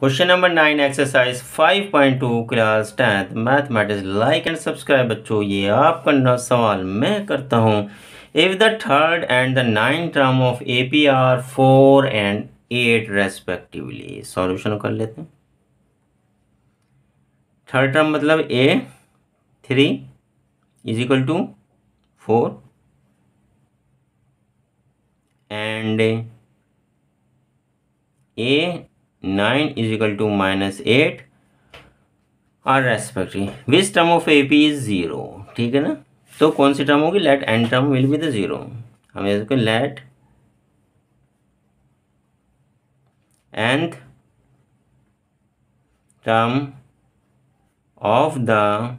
question number nine exercise five point two class tenth mathematics like and subscribe बच्चों ये आपका सवाल मैं करता हूँ if the third and the nine term of A P are four and eight respectively solution कर लेते हैं थर्ड टर्म मतलब a three is equal to four and a 9 is equal to minus 8 और respective which term of A P is zero ठीक है ना तो कौन सी टर्म होगी let nth term will be the zero हमें let nth term of the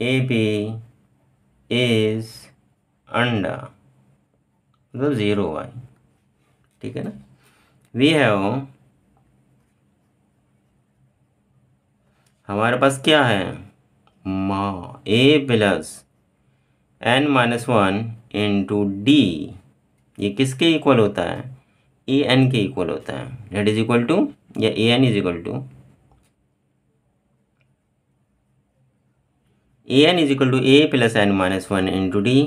A P is अंडा मतलब ज़ीरो वाई ठीक है ना वी हैव हमारे पास क्या है मा a plus n minus one into d ये किसके इक्वल होता है ए एन के इक्वल होता है डेट इज इक्वल टू या a n is equal to a n is equal to a plus n minus one into d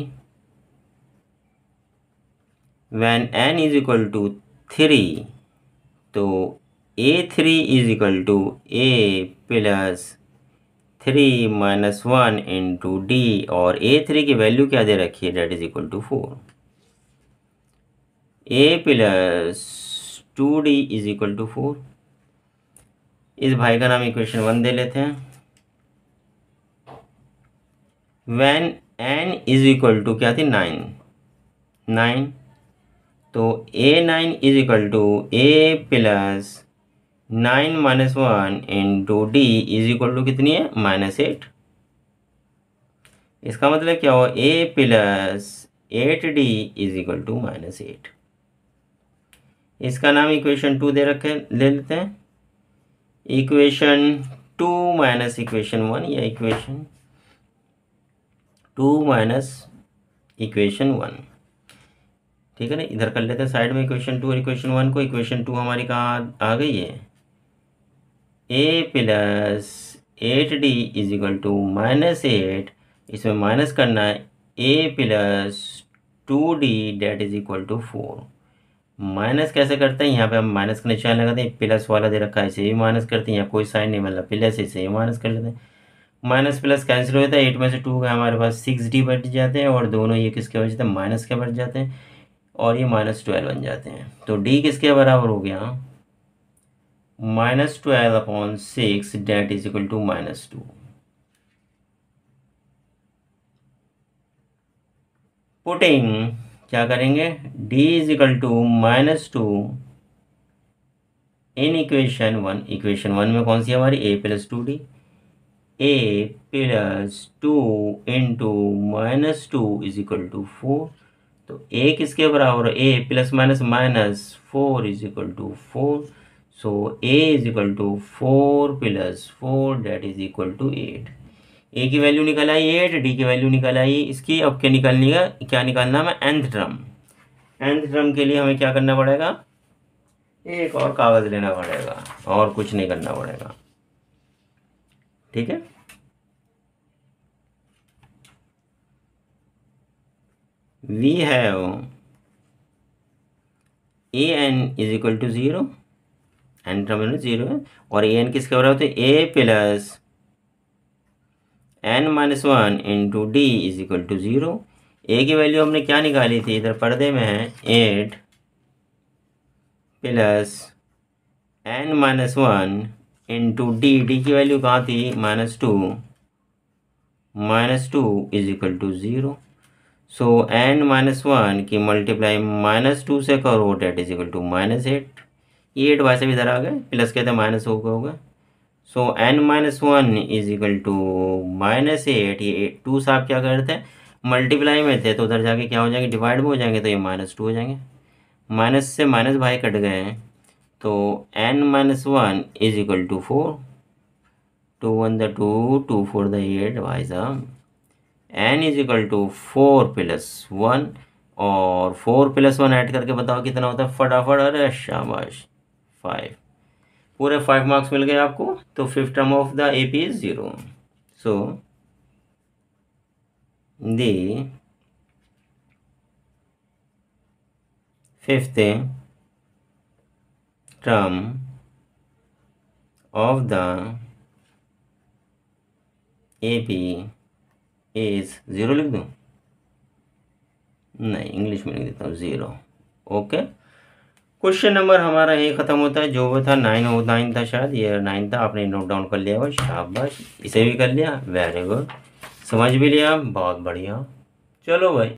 when n is equal to three तो a three is equal to a plus three minus one into d और a three की value क्या दे रखी है that is equal to four a plus two d is equal to four इस भाई का नाम इक्वेशन वन दे लेते हैं when n is equal to क्या थी नाइन नाइन तो a nine is equal to a plus nine minus one into d is equal to कितनी है माइनस एट इसका मतलब क्या हो a plus eight d is equal to minus eight इसका नाम इक्वेशन टू दे रखे ले लेते हैं equation two minus equation one या equation two minus equation one ठीक है ना इधर कर लेते हैं साइड में इक्वेशन टू और इक्वेशन वन को इक्वेशन टू हमारी कहाँ आ गई है a plus eight d is equal to minus eight इसमें माइनस करना है a plus two d that is equal to four minus कैसे करते हैं यहाँ पे हम माइनस का निशान लगाते हैं प्लस वाला दे रखा है इसे भी माइनस करते हैं यहाँ कोई साइन नहीं मतलब प्लस इसे भी माइनस कर लेते हैं माइनस प्लस कैंसिल हो जाता है एट में से टू का हमारे पास सिक्स डी बढ़ जाते हैं और दोनों ये किसके हो जाते हैं माइनस के बच जाते हैं और ये माइनस ट्वेल्व बन जाते हैं तो डी किसके बराबर हो गया minus twelve upon six that is equal to minus two putting क्या करेंगे d is equal to minus two in equation one equation one में कौन सी हमारी a plus two d a plus two into minus two is equal to four तो a किसके बराबर a plus minus minus four is equal to four so a is equal to four plus four that is equal to eight a की value निकल आई eight d की value निकल आई इसकी अब क्या निकालनी है क्या निकालना हमें एंथ ड्रम एंथ ड्रम के लिए हमें क्या करना पड़ेगा एक और कागज़ लेना पड़ेगा और कुछ नहीं करना पड़ेगा ठीक है we have a n is equal to zero n का ज़ीरो मतलब है और ए एन किसके बराबर होते a plus n minus one into d is equal to zero a की वैल्यू हमने क्या निकाली थी इधर पर्दे में है eight plus n minus one into d d की वैल्यू कहाँ थी minus two minus two is equal to zero so n minus one की मल्टीप्लाई माइनस टू से करो that is equal to minus eight ये एट वैसे भी इधर आ गए प्लस कहते हैं माइनस गया होगा so n minus one is equal to minus eight ये एट टू आप क्या करते हैं मल्टीप्लाई में थे तो उधर जाके क्या हो जाएंगे डिवाइड में हो जाएंगे तो ये माइनस टू हो जाएंगे माइनस से माइनस भाई कट गए हैं तो n minus one is equal to four two one the two two four the eight वाई साहब n is equal to four plus one और फोर प्लस वन ऐड करके बताओ कितना होता है फटाफट अरे शाबाश फाइव पूरे फाइव मार्क्स मिल गए आपको तो fifth term of the A P is zero so the term of the A P is zero लिख दूँ नहीं इंग्लिश में लिख देता हूँ ज़ीरो ओके क्वेश्चन नंबर हमारा ये ख़त्म होता है जो वो था नाइन वो नाइन था शायद ये नाइन था आपने नोट डाउन कर लिया हुआ शाबाश इसे भी कर लिया वेरी गुड समझ भी लिया बहुत बढ़िया चलो भाई